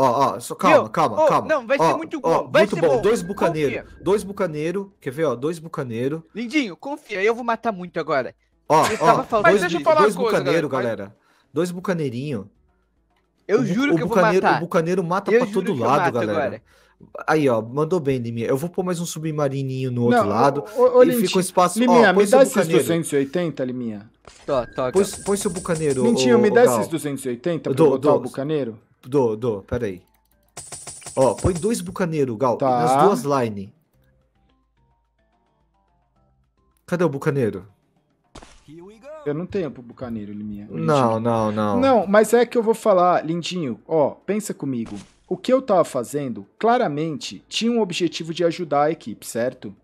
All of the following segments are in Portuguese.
Ó, ó, só calma, Meu, calma, oh, calma. Não, vai ó, ser muito bom. Ó, vai muito ser bom. bom. Dois bucaneiros. Dois bucaneiros. Quer ver, ó? Dois bucaneiros. Lindinho, confia, eu vou matar muito agora. Ó, eu ó, falando dois, deixa eu falar dois coisa, galera. galera. Dois bucaneirinhos. Eu juro o que eu vou matar. O bucaneiro mata eu pra todo lado, galera. Agora. Aí, ó, mandou bem, Liminha. Eu vou pôr mais um submarininho no outro não, lado. Ô, ô, e fica um espaço... Liminha, me dá esses 280, Liminha. Tó, tó, põe, põe seu bucaneiro. lindinho me dá esses 280 pra do, botar o bucaneiro? do pera peraí. Ó, põe dois bucaneiros, Gal. Tá. Nas duas line. Cadê o bucaneiro? Eu não tenho pro bucaneiro, Liminha. Não, não, não. Não, mas é que eu vou falar, lindinho. Ó, pensa comigo. O que eu tava fazendo, claramente, tinha um objetivo de ajudar a equipe, certo?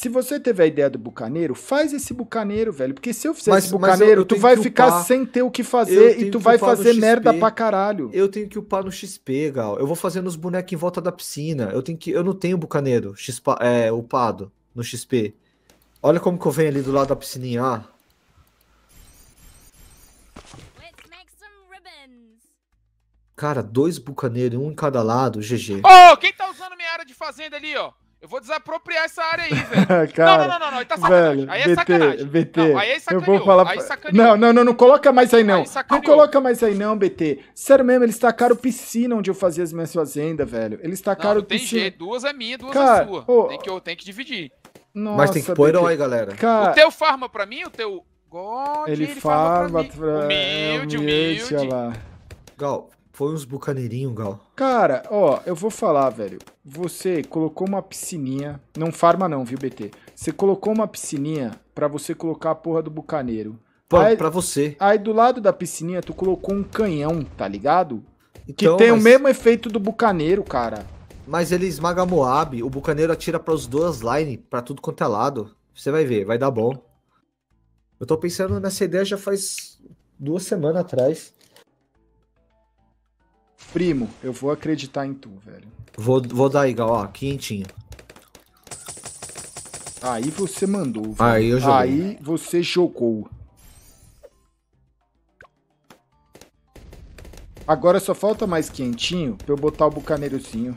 Se você tiver a ideia do bucaneiro, faz esse bucaneiro, velho. Porque se eu fizer mas, esse bucaneiro, eu, eu tu vai ficar sem ter o que fazer e tu vai fazer merda pra caralho. Eu tenho que upar no XP, Gal. Eu vou fazer nos bonecos em volta da piscina. Eu tenho que. Eu não tenho bucaneiro XP, é, upado no XP. Olha como que eu venho ali do lado da piscininha. Ah. Cara, dois bucaneiros, um em cada lado, GG. Ô, oh, quem tá usando minha área de fazenda ali, ó? Eu vou desapropriar essa área aí, velho. Cara, não, não, não, não, Aí tá sacanagem. Velho, aí é BT, sacanagem. BT, não, aí é sacanagem. Eu vou falar... Aí Não, não, não, não coloca mais aí, não. Aí não coloca mais aí, não, BT. Sério mesmo, eles tacaram piscina onde eu fazia as minhas fazendas, velho. Eles tacaram não, não piscina. Tem jeito, duas é minha, duas é cara, é sua. Ô, tem, que, tenho que dividir. Nossa, Mas tem que pôr herói, galera. Cara, o teu farma pra mim, o teu. God, ele, ele farma pra, pra mim. Humilde, humilde. Lá. Gal, foi uns bucaneirinhos, Gal. Cara, ó, eu vou falar, velho. Você colocou uma piscininha. Não farma, não, viu, BT? Você colocou uma piscininha para você colocar a porra do bucaneiro. Para pra você. Aí do lado da piscininha, tu colocou um canhão, tá ligado? Então, que tem mas... o mesmo efeito do bucaneiro, cara. Mas ele esmaga Moab, o bucaneiro atira para os duas lines, para tudo quanto é lado. Você vai ver, vai dar bom. Eu tô pensando nessa ideia já faz duas semanas atrás. Primo, eu vou acreditar em tu, velho. Vou, vou dar igual, ó, quinhentinho. Aí você mandou, velho. Aí eu joguei. Aí você jogou. Agora só falta mais quentinho pra eu botar o bucaneirozinho.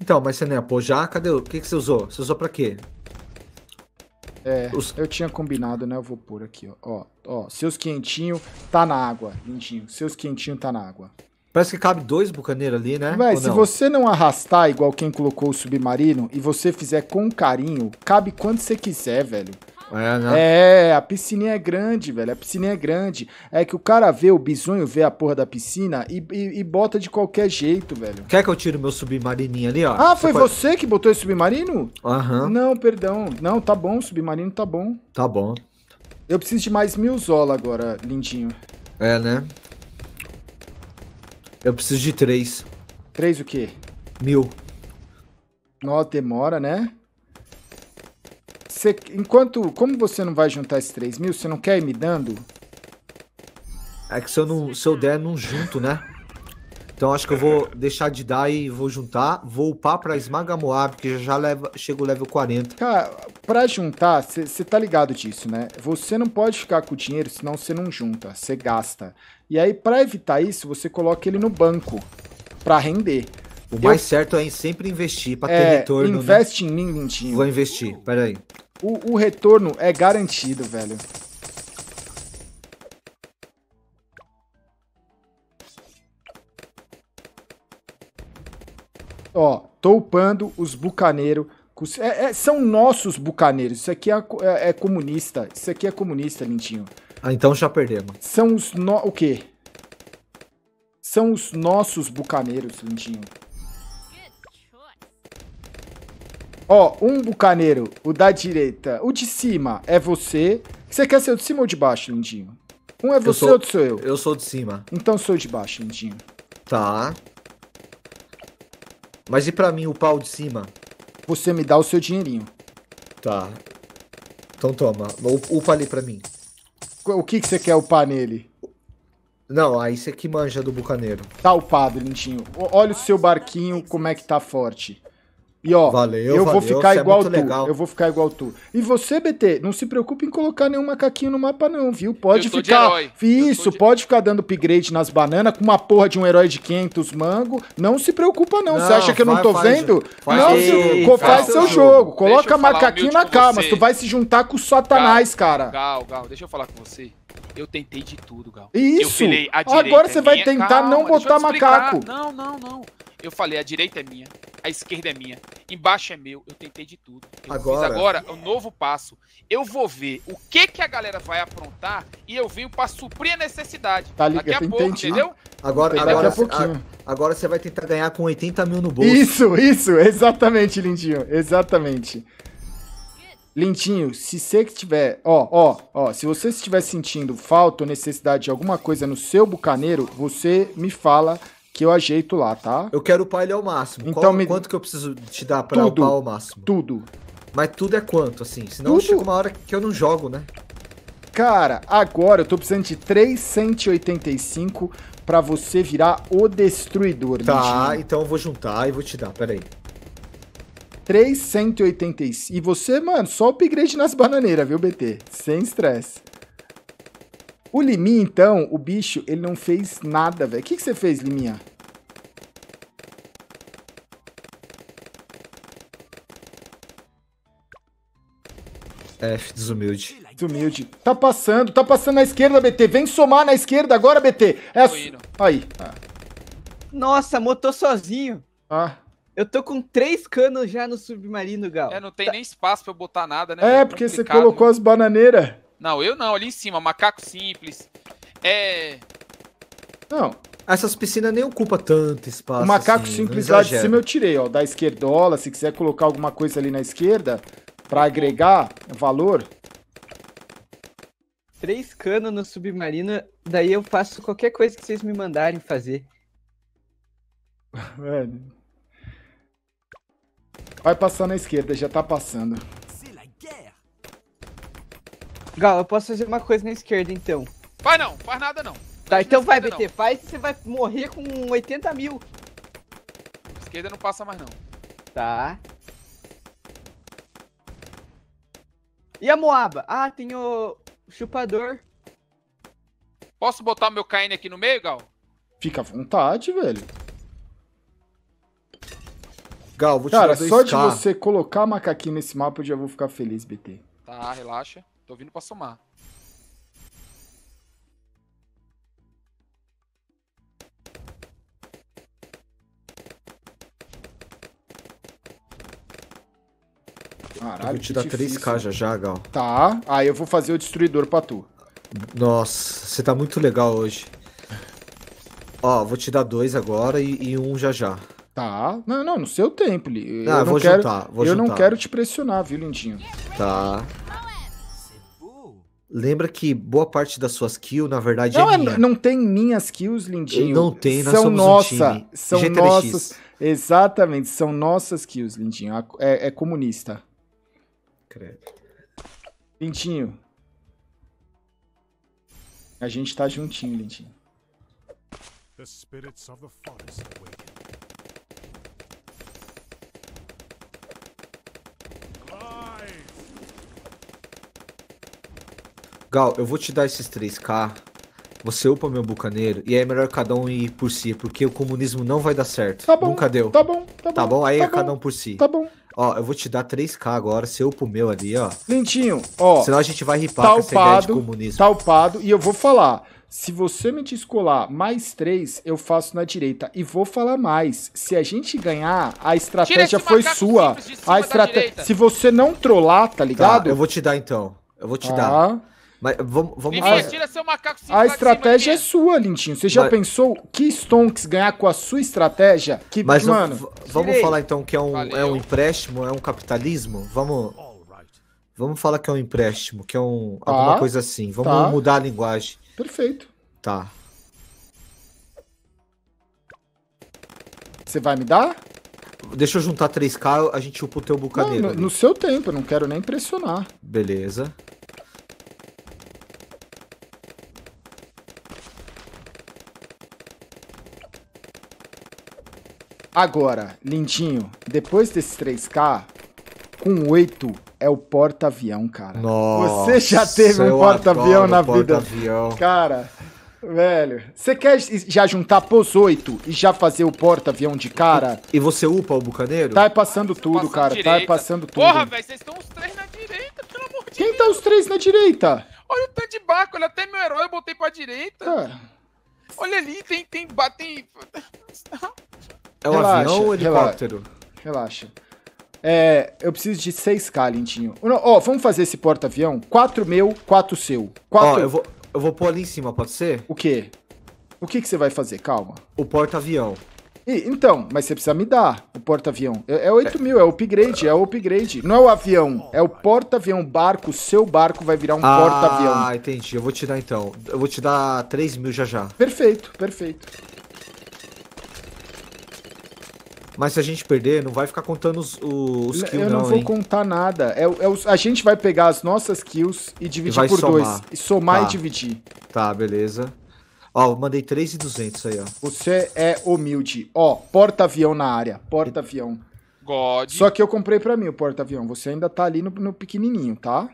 Então, mas você não ia é pôr já? Cadê o... o que, que você usou? Você usou pra quê? É, Os... eu tinha combinado, né? Eu vou pôr aqui, ó. Ó, ó seus quentinhos tá na água, lindinho. Seus quentinhos tá na água. Parece que cabe dois bucaneiros ali, né? Mas se você não arrastar igual quem colocou o submarino e você fizer com carinho, cabe quanto você quiser, velho. É, né? é, a piscininha é grande, velho. A piscininha é grande. É que o cara vê, o bisonho vê a porra da piscina e, e, e bota de qualquer jeito, velho. Quer que eu tire o meu submarininho ali, ó? Ah, foi você, você que botou esse submarino? Aham. Uhum. Não, perdão. Não, tá bom, submarino tá bom. Tá bom. Eu preciso de mais mil zola agora, lindinho. É, né? Eu preciso de três. Três o quê? Mil. Nossa, demora, né? Você, enquanto. Como você não vai juntar esses três mil, você não quer ir me dando? É que se eu, não, se eu der, não junto, né? Então acho que eu vou deixar de dar e vou juntar. Vou upar pra Esmaga Moab, que já leva, chega o level 40. Cara, pra juntar, você tá ligado disso, né? Você não pode ficar com o dinheiro, senão você não junta, você gasta. E aí, pra evitar isso, você coloca ele no banco pra render. O eu... mais certo é sempre investir pra ter é, retorno. Né? Investe né? em mim, vintinho. Vou investir, peraí. O, o retorno é garantido, velho. Ó, tô upando os bucaneiros. É, é, são nossos bucaneiros. Isso aqui é, é, é, comunista. Isso aqui é comunista, Lintinho. Ah, então já perdemos. São os no... O quê? São os nossos bucaneiros, Lintinho. Ó, um bucaneiro, o da direita. O de cima é você. Você quer ser o de cima ou de baixo, Lindinho? Um é você, sou, outro sou eu. Eu sou de cima. Então sou de baixo, Lindinho. Tá. Mas e pra mim o pau de cima? Você me dá o seu dinheirinho. Tá. Então toma. Upa ali pra mim. O que, que você quer upar nele? Não, aí você que manja do bucaneiro. Tá upado, lindinho. Olha o seu barquinho, como é que tá forte. E ó, valeu, eu valeu, vou ficar é igual é tu. Legal. Eu vou ficar igual tu. E você, BT, não se preocupe em colocar nenhum macaquinho no mapa, não, viu? Pode ficar. Isso, de... pode ficar dando upgrade nas bananas com uma porra de um herói de 500 mango. Não se preocupa, não. não você acha que eu não tô faz, vendo? Faz, não, ei, faz, faz seu, jogo. jogo. Coloca macaquinho na calma. Você. Tu vai se juntar com o Satanás, Gal, cara. Gal, Gal, deixa eu falar com você. Eu tentei de tudo, Gal. Isso. Agora você vai tentar calma, não botar macaco. Não, não, não. Eu falei, a direita é minha, a esquerda é minha, embaixo é meu. Eu tentei de tudo. Eu agora... fiz agora um novo passo. Eu vou ver o que que a galera vai aprontar e eu venho para suprir a necessidade. Tá ligado? Daqui a pouco, entendi. entendeu? Né? Agora, agora, a, agora você vai tentar ganhar com 80 mil no bolso. Isso, isso, exatamente, Lindinho, exatamente. Lintinho, se você tiver, ó, ó, ó, se você estiver sentindo falta ou necessidade de alguma coisa no seu bucaneiro, você me fala que eu ajeito lá, tá? Eu quero upar ele ao máximo. Então Qual, me... Quanto que eu preciso te dar pra tudo, upar ao máximo? Tudo. Mas tudo é quanto, assim? Senão chega uma hora que eu não jogo, né? Cara, agora eu tô precisando de 385 para você virar o destruidor. Tá, então eu vou juntar e vou te dar, peraí. 385. E você, mano, só upgrade nas bananeiras, viu, BT? Sem estresse. O Liminha, então, o bicho, ele não fez nada, velho. O que, que você fez, Liminha? F, desumilde. Desumilde. Tá passando, tá passando na esquerda, BT. Vem somar na esquerda agora, BT. É su... Aí. Ah. Nossa, motor sozinho. Ah. Eu tô com três canos já no submarino, Gal. É, não tem tá... nem espaço pra eu botar nada, né? É, é porque tá você colocou as bananeiras. Não, eu não, ali em cima, macaco simples. É. Não. Essas piscinas nem ocupam tanto espaço. O macaco assim, simples lá de cima eu tirei, ó. Da esquerdola, se quiser colocar alguma coisa ali na esquerda para agregar valor. Três canos no submarino, daí eu faço qualquer coisa que vocês me mandarem fazer. Velho. É. Vai passar na esquerda, já tá passando. Gal, eu posso fazer uma coisa na esquerda então. Faz não, faz nada não. Tá, então vai, BT, não. faz e você vai morrer com 80 mil. Esquerda não passa mais não. Tá. E a Moaba? Ah, tem o chupador. Posso botar meu KN aqui no meio, Gal? Fica à vontade, velho. Gal, vou te Cara, só de você colocar macaquinho nesse mapa, eu já vou ficar feliz, BT. Tá, relaxa. Tô vindo para somar. Caralho, eu vou te dar 3k já já, Gal. Tá, aí eu vou fazer o destruidor pra tu. Nossa, você tá muito legal hoje. Ó, vou te dar dois agora e, e um já já. Tá, não, não, no seu tempo, Li. Ah, eu vou juntar, vou Eu juntar. não quero te pressionar, viu, lindinho? Tá. Lembra que boa parte das suas kills, na verdade, não, é, é minha. Não tem minhas kills, Lindinho. Não tem, nós são somos nossa, um time. São GTLX. nossas. Exatamente, são nossas kills, Lindinho. É, é comunista. Credo. Lindinho. A gente tá juntinho, Lindinho. The spirits of the forest Gal, eu vou te dar esses 3k. Você upa meu bucaneiro e é melhor cada um ir por si, porque o comunismo não vai dar certo. Tá bom, Nunca deu. Tá bom, tá, tá bom. Tá bom, aí tá é bom, cada um por si. Tá bom. Ó, eu vou te dar 3k agora, Você upa o meu ali, ó. Lentinho, ó. Senão a gente vai ripar com essa ideia de comunismo. upado. e eu vou falar. Se você me descolar mais três, eu faço na direita. E vou falar mais. Se a gente ganhar, a estratégia foi sua. A estratégia. Se você não trollar, tá, tá ligado? Tá, eu vou te dar então. Eu vou te tá. dar. Mas vamos, vamos fazer. tira seu macaco A estratégia é sua, Lintinho. Você já Mas... pensou que Stonks ganhar com a sua estratégia? Que, Mas mano, vamos falar então que é um, é um empréstimo, é um capitalismo? Vamos. Vamos falar que é um empréstimo, que é um tá, alguma coisa assim. Vamos tá. mudar a linguagem. Perfeito. Tá. Você vai me dar? Deixa eu juntar 3K, a gente upa o teu bucaneiro. Não, no, no, seu tempo, eu não quero nem pressionar. Beleza. Agora, lindinho, depois desses 3K, com 8 é o porta-avião, cara. Nossa, Você já teve um porta-avião na porta -avião. vida? Cara, velho. Você quer já juntar pros 8 e já fazer o porta-avião de cara? E você upa o bucaneiro? Tá passando tudo, passando cara. Tá passando tudo. Porra, velho, vocês estão os três na direita, pelo amor de Quem tá Deus. Quem tá os três na direita? Olha o tanto de barco, olha até meu herói, eu botei pra direita. Cara. Olha ali, tem. tem, tem... É um relaxa, avião ou helicóptero? Relaxa. É, eu preciso de seis k lindinho. Ó, oh, vamos fazer esse porta-avião? Quatro meu, quatro seu. Quatro... Ó, eu vou, eu vou pôr ali em cima, pode ser? O quê? O que, que você vai fazer? Calma. O porta-avião. Então, mas você precisa me dar o porta-avião. É, é 8 é. mil, é o upgrade, é o upgrade. Não é o avião, é o porta-avião barco. Seu barco vai virar um ah, porta-avião. Ah, entendi. Eu vou te dar então. Eu vou te dar 3 mil já já. Perfeito, perfeito. Mas se a gente perder, não vai ficar contando os, os kills, não. Eu não, não vou hein? contar nada. É, é os, a gente vai pegar as nossas kills e dividir e por somar. dois. E somar tá. e dividir. Tá, beleza. Ó, eu mandei 3,200 aí, ó. Você é humilde. Ó, porta-avião na área. Porta-avião. God. Só que eu comprei pra mim o porta-avião. Você ainda tá ali no, no pequenininho, tá?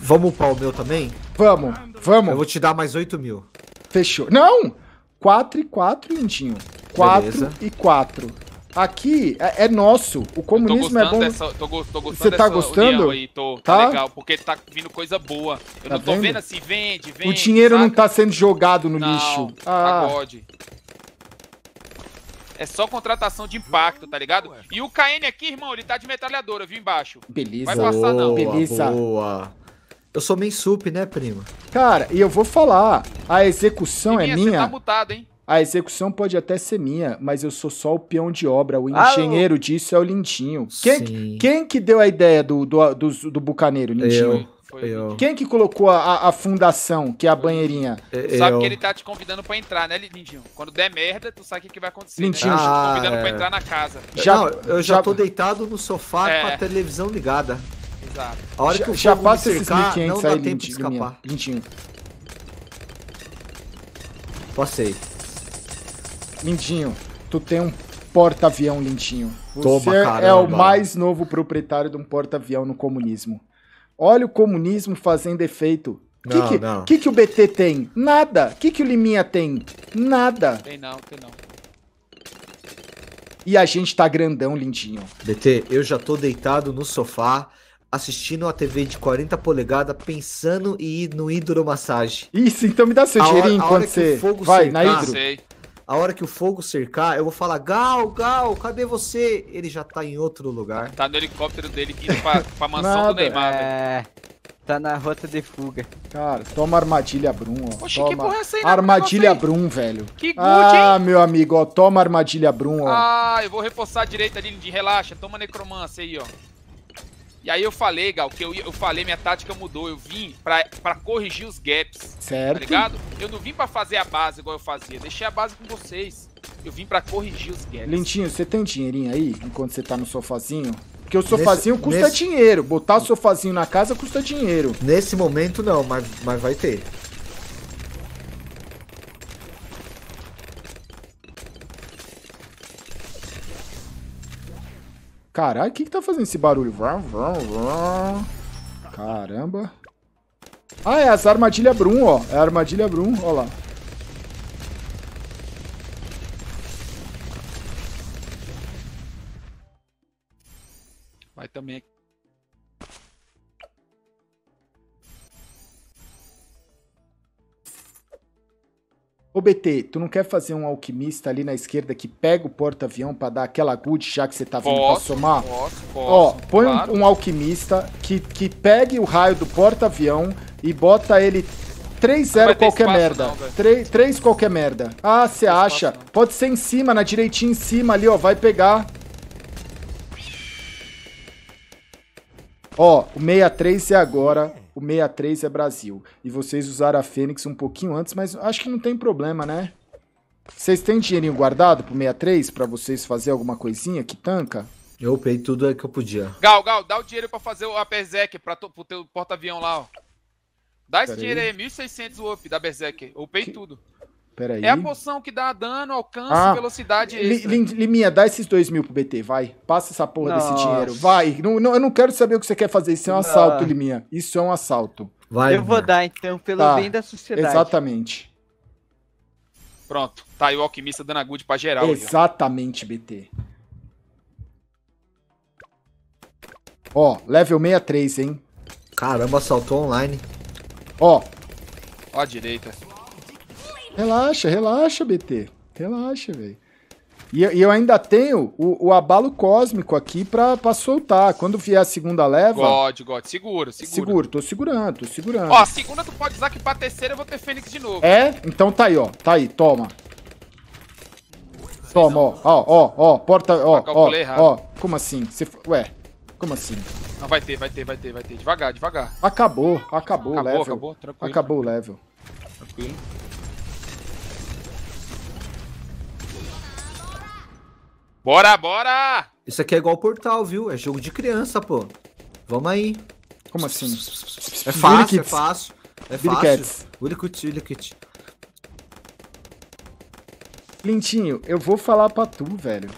Vamos upar o meu também? Vamos, vamos. Eu vou te dar mais 8 mil. Fechou. Não! 4 e 4, lindinho. 4 Beleza. e 4. Aqui é, é nosso. O comunismo é bom. Dessa, tô, tô Você tá gostando? Aí, tô, tá? tá? legal, porque tá vindo coisa boa. Eu tá não tô vendo? assim, vende, vende. O dinheiro saca? não tá sendo jogado no não, lixo. Ah. Pagode. É só contratação de impacto, tá ligado? E o KN aqui, irmão, ele tá de metralhadora, viu embaixo. Beleza. Vai passar, não. Beleza. Boa. Eu sou main sup, né, prima? Cara, e eu vou falar, a execução e minha, é minha. Você tá mutado, hein? A execução pode até ser minha, mas eu sou só o peão de obra. O ah, engenheiro ah, disso é o Lindinho. Quem, quem que deu a ideia do, do, do, do bucaneiro, Lindinho? Eu. Eu. Quem que colocou a, a, fundação, que é a banheirinha? Eu. Sabe que ele tá te convidando pra entrar, né, Lindinho? Quando der merda, tu sabe o que, que vai acontecer. Lindinho, né? Tá ah, te convidando é. pra entrar na casa. Já, Não, eu já, já tô deitado no sofá é. com a é. televisão ligada. Exato. A hora já, que o já passa cercar, esses 1.500 não dá aí, tempo Lindinho, de escapar. Lindinho. Passei lindinho, tu tem um porta-avião lindinho. Você Toma, é o mais novo proprietário de um porta-avião no comunismo. Olha o comunismo fazendo efeito. O que, que, que, que, o BT tem? Nada. O que, que o Liminha tem? Nada. Tem não, tem não. E a gente tá grandão, lindinho. BT, eu já tô deitado no sofá, assistindo a TV de 40 polegadas, pensando em ir no hidromassagem. Isso, então me dá seu cheirinho enquanto você vai na hidro. Ah, sei. A hora que o fogo cercar, eu vou falar: Gal, Gal, cadê você? Ele já tá em outro lugar. Tá no helicóptero dele indo pra, pra mansão do Neymar, é... Tá na rota de fuga. Cara, toma armadilha Brum, ó. Poxa, toma. que porra é essa aí, né? Armadilha Brum, velho. Que good, Ah, hein? meu amigo, ó. Toma armadilha Brum, ó. Ah, eu vou reforçar a direita ali, de relaxa. Toma necromancia aí, ó. E aí eu falei, Gal, que eu, eu falei, minha tática mudou. Eu vim pra, pra corrigir os gaps. Tá certo. Tá ligado? Eu não vim pra fazer a base igual eu fazia. Deixei a base com vocês. Eu vim pra corrigir os gaps. Lentinho, você tem dinheirinho aí? Enquanto você tá no sofazinho? Porque o sofazinho nesse, custa nesse... dinheiro. Botar o sofazinho na casa custa dinheiro. Nesse momento não, mas, mas vai ter. Caralho, o que que tá fazendo esse barulho? Caramba. Ah, é essa armadilha Brum, ó. É a armadilha Brum, ó lá. Vai também aqui. Ô BT, tu não quer fazer um alquimista ali na esquerda que pega o porta-avião pra dar aquela good já que você tá vindo posso, pra somar? Posso, posso, Ó, põe claro. um, um, alquimista que, que pegue o raio do porta-avião e bota ele 3-0 qualquer espaço, merda. Não, 3, 3 qualquer merda. Ah, você acha? Espaço, Pode ser em cima, na direitinha em cima ali, ó. Vai pegar. Ó, o 63 é agora o 63 é Brasil. E vocês usaram a Fênix um pouquinho antes, mas acho que não tem problema, né? Vocês têm dinheirinho guardado pro 63 para vocês fazer alguma coisinha que tanca? Eu upei tudo que eu podia. Gal, Gal, dá o dinheiro para fazer a Berserk pra tu, pro teu porta-avião lá, ó. Dá esse dinheiro aí, 1.600 up da Berserk. Eu upei que... tudo. Peraí. É a poção que dá dano, alcance, ah, velocidade Liminha, dá esses dois mil pro BT, vai. Passa essa porra Nossa. desse dinheiro. Vai. Não, não, eu não quero saber o que você quer fazer. Isso é um não. assalto, Liminha. Isso é um assalto. Vai. Eu vou dar, então, pelo tá. bem da sociedade. Exatamente. Pronto. Tá aí o alquimista dando a good pra geral. Exatamente, ali, ó. BT. Ó, level 63, hein? Caramba, assaltou online. Ó. Ó a direita. Relaxa, relaxa, BT. Relaxa, velho. E, e, eu ainda tenho o, o, abalo cósmico aqui pra, pra soltar. Quando vier a segunda leva. God, God, seguro, seguro. Seguro, tô segurando, tô segurando. Ó, a segunda tu pode usar que pra terceira eu vou ter Fênix de novo. É? Então tá aí, ó. Tá aí, toma. Toma, ó, ó, ó, ó, porta, ó, ó, ó, como assim? Você, ué, como assim? Não, vai ter, vai ter, vai ter, vai ter, devagar, devagar. Acabou, acabou, acabou o level. Acabou, tranquilo. Acabou o level. Tranquilo. Bora, bora! Isso aqui é igual portal, viu? É jogo de criança, pô. Vamos aí. Como assim? É fácil, é fácil. É fácil. Willikut, Lintinho, eu vou falar pra tu, velho.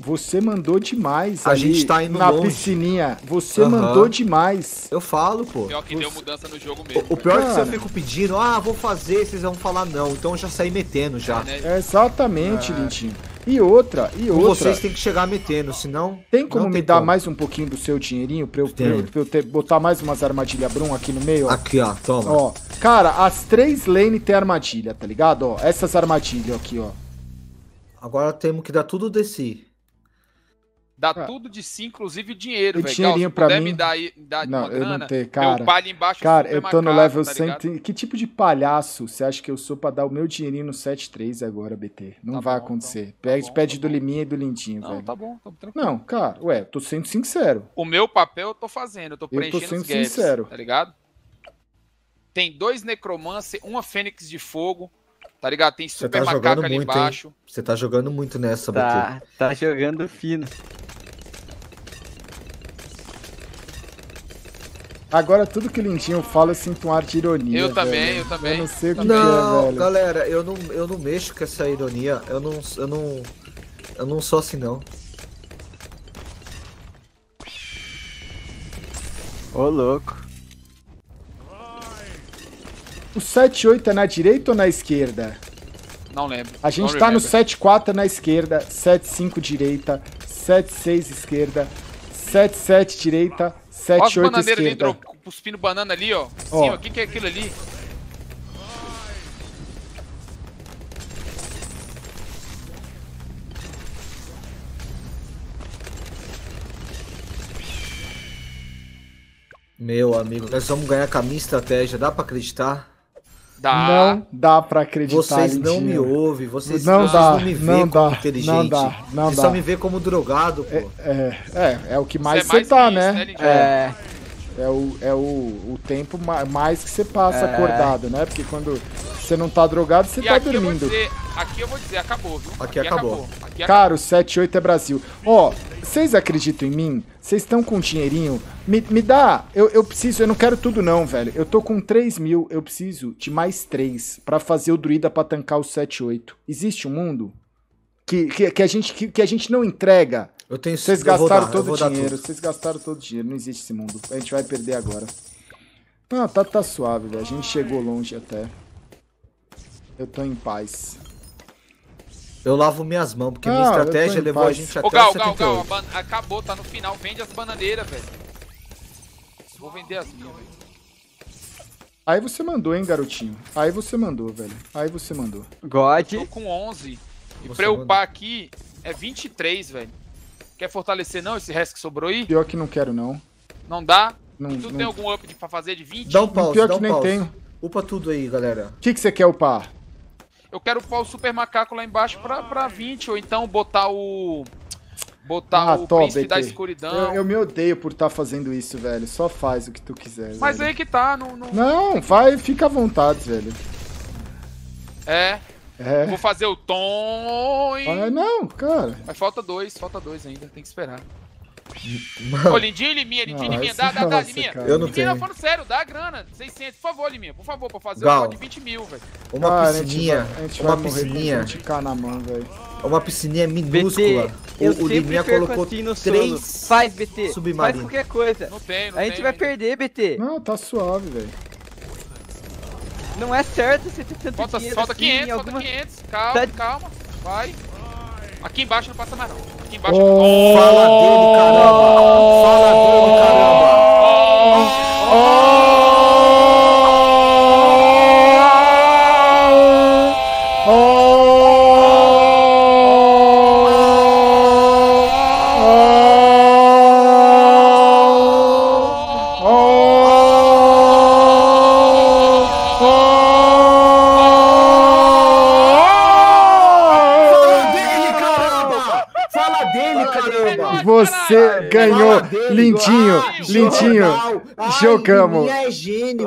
Você mandou demais. A gente tá indo na longe. piscininha. Você uhum. mandou demais. Eu falo, pô. Pior que você... deu mudança no jogo mesmo. O, o pior é que você fica pedindo, ah, vou fazer, vocês vão falar não. Então eu já saí metendo já. É, né? É, exatamente, é. Lintinho. E outra, e outra. Vocês têm que chegar metendo, senão. Tem como me dar mais um pouquinho do seu dinheirinho pra eu, pra eu, pra eu ter, botar mais umas armadilhas Brum aqui no meio? Ó. Aqui, ó, toma. Ó, cara, as três lane tem armadilha, tá ligado? Ó, essas armadilhas aqui, ó. Agora temos que dar tudo desse. Dá ah. tudo de si, inclusive o dinheiro, velho. dinheirinho dinheiro pra mim. Me dar, dar não, grana, eu não tenho, cara. Eu embaixo, assim, cara, eu tô no casa, level tá 100. Que tipo de palhaço você acha que eu sou pra dar o meu dinheirinho no 7-3 agora, BT? Não tá vai bom, então. acontecer. Tá pede bom, pede tá do Liminha e do Lindinho, não, velho. Não, tá bom, tá tranquilo. Não, cara, ué, tô sendo sincero. O meu papel eu tô fazendo, eu tô preenchendo eu tô sendo os gaps, sincero. tá ligado? Tem dois necromancer, uma fênix de fogo, tá ligado? Tem tá super tá macaco ali muito, embaixo. Você tá jogando muito nessa, tá, BT. Tá jogando fino. Agora tudo que o Lindinho fala eu sinto um ar de ironia. Eu velho. também, eu também. Eu não sei o que, não, que é, velho. Galera, eu não, eu não mexo com essa ironia. Eu não. Eu não. Eu não sou assim não. Ô louco. O 7-8 é na direita ou na esquerda? Não lembro. A gente não tá remember. no 7-4 na esquerda, 7-5 direita, 7-6 esquerda, 7-7 direita, 7, Olha 8, o bananeiro ali, cuspindo banana ali, ó. Sim, ó. O que, que é aquilo ali? Meu amigo, nós vamos ganhar com a minha estratégia, dá pra acreditar? Dá. Não dá pra acreditar. Vocês não me ouvem, vocês não, vocês dá, não me veem como dá, inteligente. Não dá, não vocês dá. só me vê como drogado, é, pô. É, é, é, é o que mais é você, mais tá, né? Isso, né, né é, é, o, é o, o tempo mais que você passa é. acordado, né? Porque quando você não tá drogado, você e tá dormindo. Eu dizer, aqui eu vou dizer, acabou, viu? Aqui, aqui acabou. acabou. Aqui Cara, acabou. o 7-8 é Brasil. Ó, oh, vocês acreditam em mim? Vocês estão com um dinheirinho? Me, me dá. Eu, eu preciso, eu não quero tudo não, velho. Eu tô com 3 mil, eu preciso de mais 3 para fazer o druida pra tancar os 7-8. Existe um mundo que, que, que a gente, que, que, a gente não entrega. Eu tenho Vocês gastaram todo o dinheiro, vocês gastaram todo o dinheiro. Não existe esse mundo. A gente vai perder agora. Não, tá, tá suave, velho. A gente chegou longe até. Eu tô em paz. Eu lavo minhas mãos, porque ah, minha estratégia levou paz. a gente até Ô, Gal, o 78. Gal, Gal, acabou, tá no final. Vende as bananeiras, velho. Vou vender as minhas, velho. Aí você mandou, hein, garotinho. Aí você mandou, velho. Aí você mandou. God. Eu tô com 11. E você pra eu upar aqui é 23, velho. Quer fortalecer não esse resto que sobrou aí? Pior que não quero, não. Não dá? Não, tu não... tem algum up pra fazer de 20? Dá um pause, Pior dá um que nem pause. tenho. Upa tudo aí, galera. O que, que você quer upar? Eu quero pôr o super macaco lá embaixo pra, pra 20, ou então botar o. Botar ah, o top, príncipe BT. da escuridão. Eu, eu, me odeio por estar tá fazendo isso, velho. Só faz o que tu quiser. Mas velho. aí que tá, não. Não, não vai, fica à vontade, velho. É. é. Vou fazer o tom. Ah, não, cara. Mas falta dois, falta dois ainda, tem que esperar. Ô, Lindinho e Liminha, Lindinho e Liminha, dá, dá, dá, é Liminha. Eu não tenho. Tá falando sério, dá a grana, 600, por favor, Liminha, por favor, pra fazer Gal, um de 20 mil, velho. Uma Cara, piscininha, a gente a gente uma vai piscininha. Morrer, gente na mão, velho. Uma piscininha minúscula. BT, o, o Liminha colocou assim três sono. Faz, BT, submarino. faz qualquer coisa. Não tem, não A gente tem, vai gente. Né? perder, BT. Não, tá suave, velho. Não é certo você ter tanto falta, dinheiro Falta assim, 500, alguma... 500, calma, tá- calma, vai. Aqui embaixo não passa mais não aqui embaixo. Oh, Fala dele, caramba! Fala dele, caramba! Oh, oh, Você ganhou. Lindinho, lindinho. Jogamos. é gênio.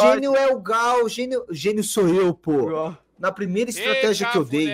Gênio é o Gal. Gênio, gênio sou eu, pô. Na primeira estratégia que eu dei.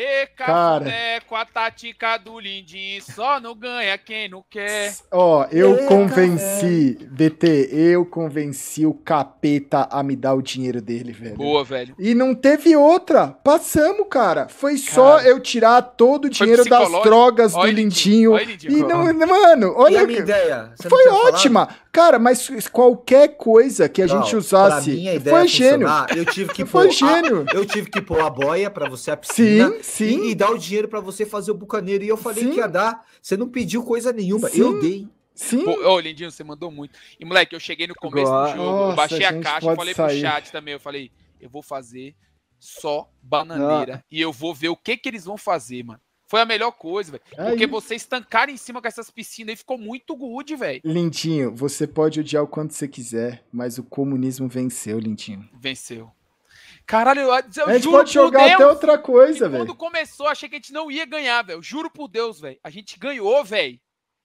E com a tática do lindinho, só não ganha quem não quer. Ó, eu convenci, BT, eu convenci o capeta a me dar o dinheiro dele, velho. Boa, velho. E não teve outra. Passamos, cara. Foi cara. só eu tirar todo o dinheiro das drogas olha do Lindinho. Olha, e não, mano, olha. ideia? Você foi ótima. Falado? Cara, mas qualquer coisa que a não, gente usasse. Pra minha ideia foi gênio. Eu tive que foi pôr gênio. A, eu tive que pôr a boia pra você a piscina. Sim. Sim. E, e dar o dinheiro para você fazer o bucaneiro. E eu falei Sim. que ia dar. Você não pediu coisa nenhuma. Sim. Eu dei. Sim. Pô, ô, Lindinho, você mandou muito. E, moleque, eu cheguei no começo do jogo, Nossa, baixei a, a caixa, falei sair. pro chat também. Eu falei, eu vou fazer só bananeira. Ah. E eu vou ver o que que eles vão fazer, mano. Foi a melhor coisa, velho. É Porque isso. vocês tancaram em cima com essas piscinas aí ficou muito good, velho. Lindinho, você pode odiar o quanto você quiser, mas o comunismo venceu, Lindinho. Venceu. Caralho, eu, eu a gente pode jogar até outra coisa, velho. Quando começou, achei que a gente não ia ganhar, velho. Juro por Deus, velho. A gente ganhou, velho.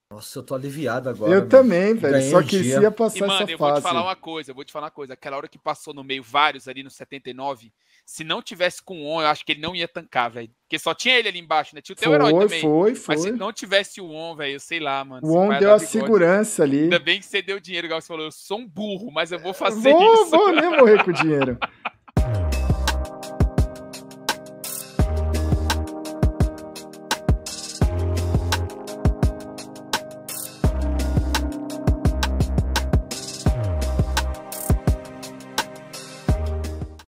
Nossa, eu tô aliviado agora. Eu também, velho. Só que se ia passar e, mano, essa fase. fase. Eu vou te falar uma coisa, eu vou te falar uma coisa. Aquela hora que passou no meio vários ali no 79, se não tivesse com o On, eu acho que ele não ia tancar, velho. Porque só tinha ele ali embaixo, né? Tinha o teu foi, herói também. Foi, foi, Mas se não tivesse o On, velho, eu sei lá, mano. O On deu a segurança ali. Ainda bem que você deu dinheiro, igual você falou. Eu sou um burro, mas eu vou fazer vou, isso. Vou, né? Morrer com o dinheiro.